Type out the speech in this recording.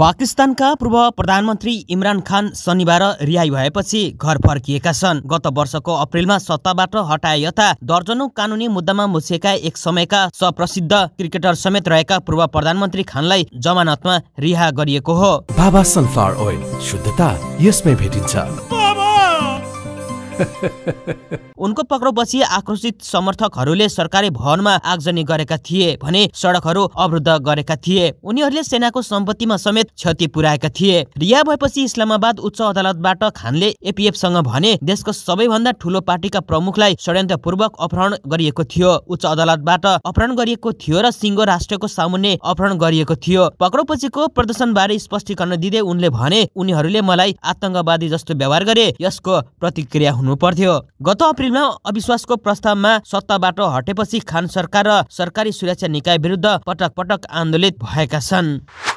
पाकिस्तानका पूर्व प्रधानमन्त्री इमरान खान शनिबार रिहाई भएपछि घर फर्किएका छन् गत वर्षको अप्रेलमा सत्ताबाट हटाए यता दर्जनौ कानुनी मुद्दामा मुछिएका एक समयका सप्रसिद्ध क्रिकेटर समेत रहेका पूर्व प्रधानमन्त्री खानलाई जमानतमा रिहा गरिएको हो बाबा सनफ्लावर ओइल शुद्धता यसमै भेटिन्छ उनको पक्राउ पछि आक्रोशित समर्थकहरूले सरकारी भवनमा आगजनी गरेका थिए भने सडकहरू अवरुद्ध गरेका थिए उनीहरूले सेनाको सम्पत्तिमा समेत क्षति पुर्याएका थिए रिहा भएपछि इस्लामाबाद उच्च अदालतबाट खानले एपिएफसँग भने देशको सबैभन्दा ठुलो पार्टीका प्रमुखलाई षड्यन्त्रपूर्वक अपहरण गरिएको थियो उच्च अदालतबाट अपहरण गरिएको थियो र सिङ्गो राष्ट्रको सामुन्ने अपहरण गरिएको थियो पक्राउ पछिको प्रदर्शन बारे स्पष्टीकरण दिँदै उनले भने उनीहरूले मलाई आतंकवादी जस्तो व्यवहार गरे यसको प्रतिक्रिया हुनु हुनुपर्थ्यो गत अप्रेलमा अविश्वासको प्रस्तावमा सत्ताबाट हटेपछि खान सरकार र सरकारी सुरक्षा निकाय विरुद्ध पटक पटक आन्दोलित भएका छन्